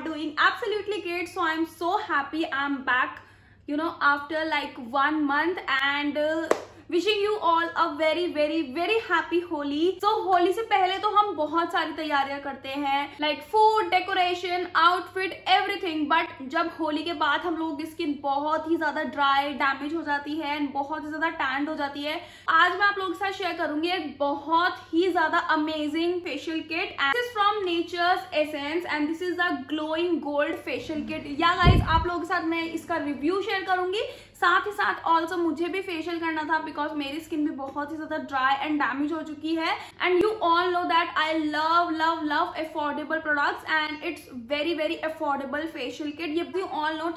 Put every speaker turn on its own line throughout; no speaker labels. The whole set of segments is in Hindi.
are doing absolutely great so i'm so happy i'm back you know after like one month and uh, wishing you all a very very very happy Holi so Holi से पहले तो हम बहुत सारी तैयारियां करते हैं like food decoration outfit everything but जब होली के बाद हम लोगों की स्किन बहुत ही ज्यादा ड्राई डैमेज हो जाती है एंड बहुत ही ज्यादा टैंड हो जाती है आज मैं आप लोगों के साथ शेयर करूंगी एक बहुत ही ज्यादा amazing facial kit and this from nature's essence and this is the glowing gold facial kit yeah guys आप लोगों के साथ मैं इसका रिव्यू शेयर करूंगी साथ ही साथ ऑल्सो मुझे भी फेशियल करना था बिकॉज मेरी स्किन भी बहुत ही ज्यादा ड्राई एंड डैमेज हो चुकी है and you all know that I love love love affordable product and it's very very affordable facial kit ये भी ऑल नो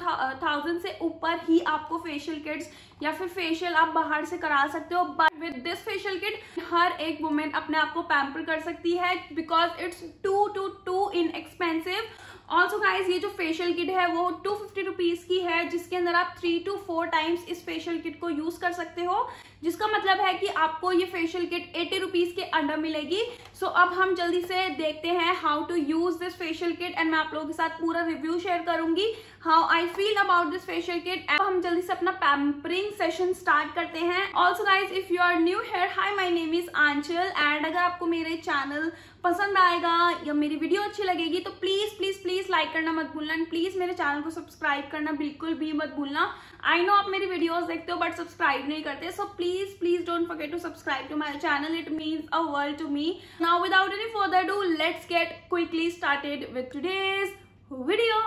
थाउजेंड से ऊपर ही आपको फेशियल किट्स या फिर फेशियल आप बाहर से करा सकते हो but with this facial kit हर एक वुमेन अपने आप को पैम्पर कर सकती है because it's too too too inexpensive also guys ये जो फेशियल किट है वो टू फिफ्टी रुपीज की है जिसके अंदर आप थ्री टू फोर टाइम्स इस फेशियल किट को यूज कर सकते हो जिसका मतलब है कि आपको ये फेशियल किट एटी रुपीज के अंडर मिलेगी सो so, अब हम जल्दी से देखते हैं how to use this facial kit and मैं आप लोगों के साथ पूरा रिव्यू शेयर करूंगी how I feel about this facial kit and हम जल्दी से अपना पैम्परिंग सेशन स्टार्ट करते हैं also guys if you are new here hi my name is Aanchal and अगर आपको मेरे चैनल पसंद आएगा या मेरी वीडियो अच्छी लगेगी तो प्लीज लाइक करना मत भूलना एंड प्लीज मेरे चैनल को सब्सक्राइब करना बिल्कुल भी मत भूलना आई नो आप मेरी वीडियोस देखते हो बट सब्सक्राइब नहीं करते so please please don't forget to subscribe to my channel it means a world to me now without any further ado let's get quickly started with today's video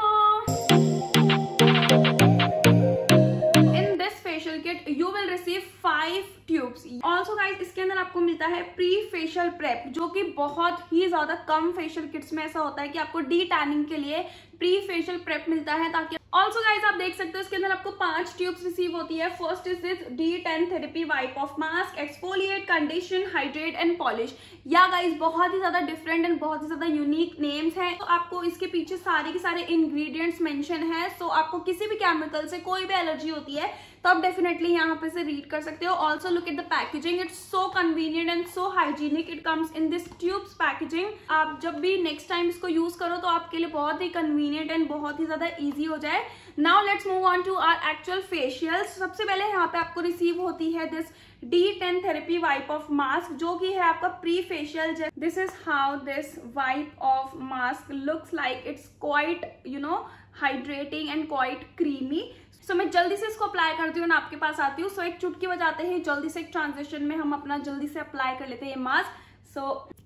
आपको मिलता है प्री फेशियल प्रेप जो कि बहुत ही ज़्यादा कम फेशियल किट्स में ऐसा होता है कि आपको डी टैनिंग के लिए प्री फेशियल प्रेप मिलता है ताकि ऑल्सो गाइज आप देख सकते हो इसके अंदर आपको पांच ट्यूब्स रिसीव होती है first is this D tan therapy wipe off mask exfoliate condition hydrate and polish yeah guys बहुत ही ज्यादा डिफरेंट एंड बहुत ही ज्यादा यूनिक नेम्स हैं तो आपको इसके पीछे सारे के सारे इंग्रेडिएंट्स मेंशन है सो so आपको किसी भी केमिकल से कोई भी एलर्जी होती है तो आप डेफिनेटली यहाँ पे से रीड कर सकते हो also look at the packaging it's so convenient and so hygienic it comes in this tubes packaging आप जब भी नेक्स्ट टाइम इसको यूज करो तो आपके लिए बहुत ही कन्वीनियंट एंड बहुत ही ज्यादा ईजी हो जाए now let's move on to our actual facial सबसे पहले यहाँ पे आपको रिसीव होती है this D tan therapy wipe off mask जो कि है आपका pre facial this is how this wipe off mask looks like it's quite you know hydrating and quite creamy so मैं जल्दी से इसको अप्लाई करती हूँ आपके पास आती हूँ सो so, एक चुटकी बजाते हैं जल्दी से एक ट्रांजेक्शन में हम अपना जल्दी से अप्लाई कर लेते हैं ये mask so so,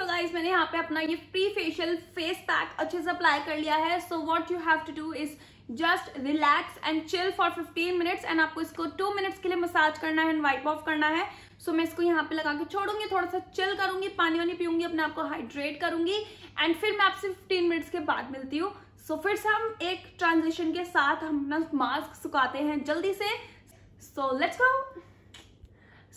so guys मैंने यहाँ पे अपना ये प्री फेशियल फेस पैक अच्छे से अप्लाई कर लिया है so what you have to do is just relax and chill for 15 minutes and आपको इसको 2 मिनट्स के लिए मसाज करना है एंड वाइप ऑफ करना है सो so, मैं इसको यहाँ पे लगा के छोड़ूंगी थोड़ा सा चिल करूंगी पानी वानी पीऊंगी अपने आपको हाइड्रेट करूंगी एंड फिर मैं आपसे 15 मिनट्स के बाद मिलती हूँ सो so, फिर से हम एक ट्रांजिशन के साथ हम अपना मास्क सुखाते हैं जल्दी से so let's go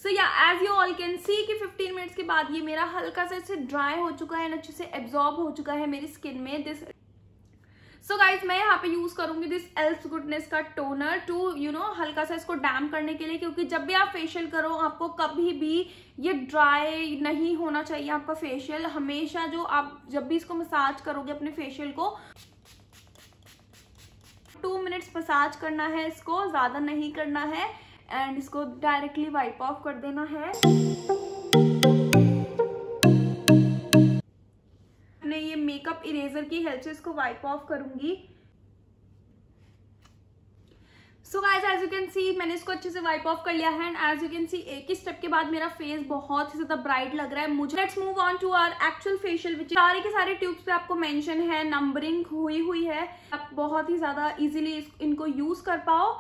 so yeah as you all can see कि 15 मिनट्स के बाद ये मेरा हल्का सा इससे ड्राई हो चुका है एंड अच्छे से एब्जॉर्ब हो चुका है मेरी स्किन में दिस सो गाइज मैं यहाँ पे यूज करूंगी दिस एल्स गुडनेस का टोनर टू यू नो हल्का सा इसको डैम करने के लिए क्योंकि जब भी आप फेशियल करो आपको कभी भी ये ड्राई नहीं होना चाहिए आपका फेशियल हमेशा जो आप जब भी इसको मसाज करोगे अपने फेशियल को टू मिनट्स मसाज करना है इसको ज़्यादा नहीं करना है एंड इसको डायरेक्टली वाइप ऑफ कर देना है मैं ये मेकअप इरेजर की हेल्प से इसको वाइप ऑफ करूंगी so guys as you can see मैंने इसको अच्छे से वाइप ऑफ कर लिया है and as you can see एक ही स्टेप के बाद मेरा फेस बहुत ही ज्यादा ब्राइट लग रहा है मुझे let's move on to our actual facial which सारे के सारे ट्यूब्स पे आपको मेंशन है नंबरिंग हुई हुई है आप बहुत ही ज्यादा इजीली इनको यूज कर पाओ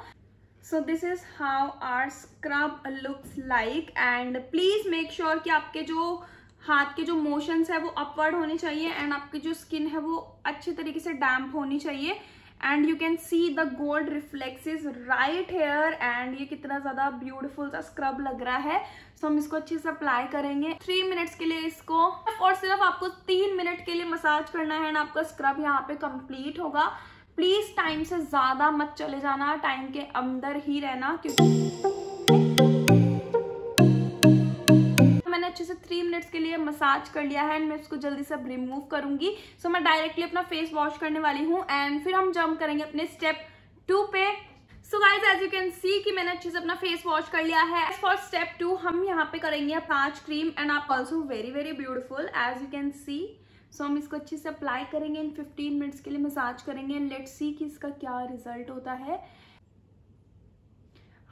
so this is how our scrub looks like and please make sure कि आपके जो हाथ के जो मोशंस है वो अपवर्ड होने चाहिए एंड आपकी जो स्किन है वो अच्छे तरीके से डैम्प होनी चाहिए and you can see the gold reflexes right here and ये कितना ज़्यादा ब्यूटीफुल सा स्क्रब लग रहा है सो so, हम इसको अच्छे से अप्लाई करेंगे थ्री मिनट्स के लिए इसको और सिर्फ आपको तीन मिनट के लिए मसाज करना है एंड आपका स्क्रब यहाँ पे कंप्लीट होगा प्लीज टाइम से ज्यादा मत चले जाना टाइम के अंदर ही रहना क्योंकि मैंने अच्छे से थ्री मिनट्स के लिए मसाज कर लिया है एंड मैं इसको जल्दी से रिमूव करूंगी सो so, मैं डायरेक्टली अपना फेस वॉश करने वाली हूँ एंड फिर हम जम्प करेंगे अपने स्टेप टू पे so guys as you can see कि मैंने अच्छे से अपना फेस वॉश कर लिया है फॉर स्टेप टू हम यहाँ पे करेंगे पांच क्रीम एंड आप also very very beautiful as you can see so हम इसको अच्छे से अप्लाई करेंगे इन 15 मिनट्स के लिए मसाज करेंगे एंड लेट्स सी कि इसका क्या रिजल्ट होता है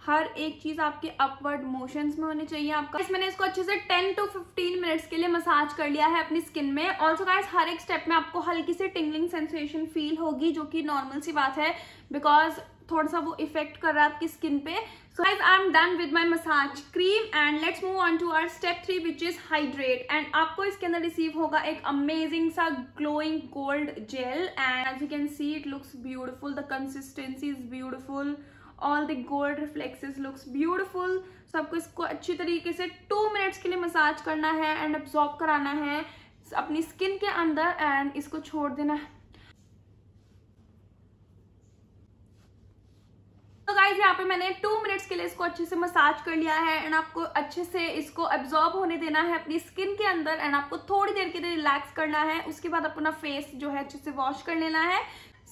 हर एक चीज आपके अपवर्ड मोशंस में होने चाहिए आपका इस मैंने इसको अच्छे से 10 टू 15 मिनट्स के लिए मसाज कर लिया है अपनी स्किन में ऑल्सो गाइस हर एक स्टेप में आपको हल्की सी टिंगलिंग सेंसेशन फील होगी जो कि नॉर्मल सी बात है बिकॉज थोड़ा सा वो इफेक्ट कर रहा है आपकी स्किन पे so guys i'm done with my massage cream and let's move on to our step 3 which is hydrate and aapko iske andar receive hoga ek amazing sa glowing cold gel and as you can see it looks beautiful the consistency is beautiful all the gold reflexes looks beautiful so aapko isko achhi tarike se 2 minutes ke liye massage karna hai and absorb karana hai apni skin ke andar and isko chhod dena hai तो गाइज यहाँ पे मैंने टू मिनट्स के लिए इसको अच्छे से मसाज कर लिया है एंड आपको अच्छे से इसको एब्जॉर्ब होने देना है अपनी स्किन के अंदर एंड आपको थोड़ी देर के लिए रिलैक्स करना है उसके बाद अपना फेस जो है अच्छे से वॉश कर लेना है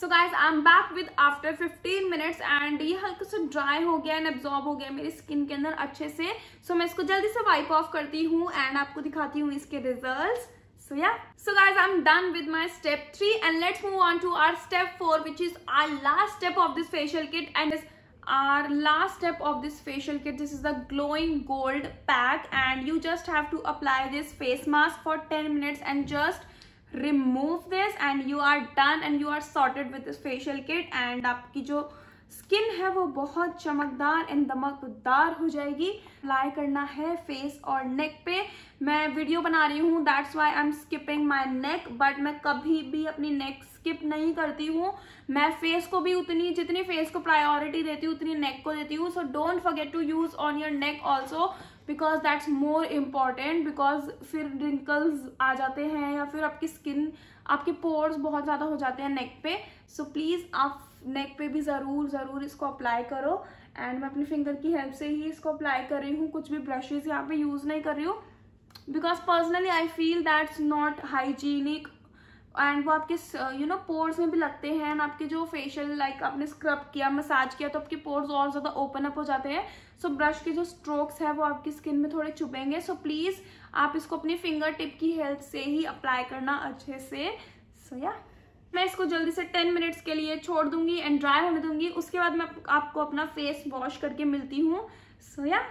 so guys I am back with after 15 minutes and ये हल्के से ड्राई हो गया एंड एब्जॉर्ब हो गया मेरी स्किन के अंदर अच्छे से सो so, मैं इसको जल्दी से वाइप ऑफ करती हूँ एंड आपको दिखाती हूँ इसके result so yeah so guys i'm done with my step 3 and let's move on to our step 4 which is our last step of this facial kit and this our last step of this facial kit this is the glowing gold pack and you just have to apply this face mask for 10 minutes and just remove this and you are done and you are sorted with this facial kit and aapki jo skin है वो बहुत चमकदार एंड दमकदार हो जाएगी अप्लाई करना है फेस और नेक पे मैं वीडियो बना रही हूँ that's why I am skipping my neck but मैं कभी भी अपनी नेक स्किप नहीं करती हूँ मैं फेस को भी उतनी जितनी फेस को प्रायोरिटी देती हूँ उतनी नेक को देती हूँ so don't forget to use on your neck also because that's more important because फिर रिंकल्स आ जाते हैं या फिर आपकी स्किन आपके पोर्स बहुत ज़्यादा हो जाते हैं नेक पे सो so प्लीज़ आप नेक पे भी ज़रूर ज़रूर इसको अप्लाई करो एंड मैं अपनी फिंगर की हेल्प से ही इसको अप्लाई कर रही हूँ कुछ भी ब्रशेज यहाँ पे यूज़ नहीं कर रही हूँ because personally I feel that's not hygienic and वो आपके यू नो पोर्स में भी लगते हैं एंड आपके जो फेशियल लाइक like, आपने स्क्रब किया मसाज किया तो आपके पोर्स और ज़्यादा ओपन अप हो जाते हैं सो so, ब्रश के जो स्ट्रोक्स है वो आपकी स्किन में थोड़े चुभेंगे सो so, प्लीज़ आप इसको अपनी फिंगर टिप की हेल्प से ही अप्लाई करना अच्छे से सो so, या yeah. मैं इसको जल्दी से 10 मिनट्स के लिए छोड़ दूंगी एंड ड्राई होने दूंगी उसके बाद मैं आपको अपना फेस वॉश करके मिलती हूँ so yeah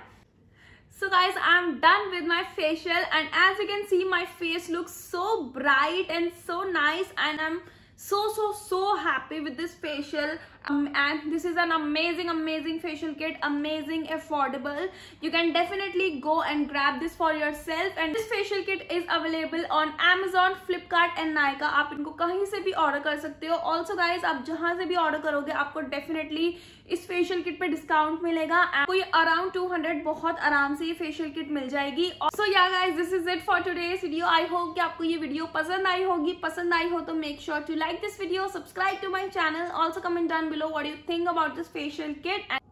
so guys I am done with my facial and as you can see my face look so bright and so nice and I am so so so happy with this facial and this is an amazing amazing facial kit amazing affordable you can definitely go and grab this for yourself and this facial kit is available on amazon flipkart and nykaa aap inko kahin se bhi order kar sakte ho also guys aap jahan se bhi order karoge aapko definitely इस फेशियल किट पे डिस्काउंट मिलेगा आपको ये अराउंड 200 बहुत आराम से ये फेशियल किट मिल जाएगी so yeah guys this is it for today's video I hope कि आपको ये वीडियो पसंद आई होगी पसंद आई हो तो make sure to like this video subscribe to my channel also comment down below what you think about this facial kit. And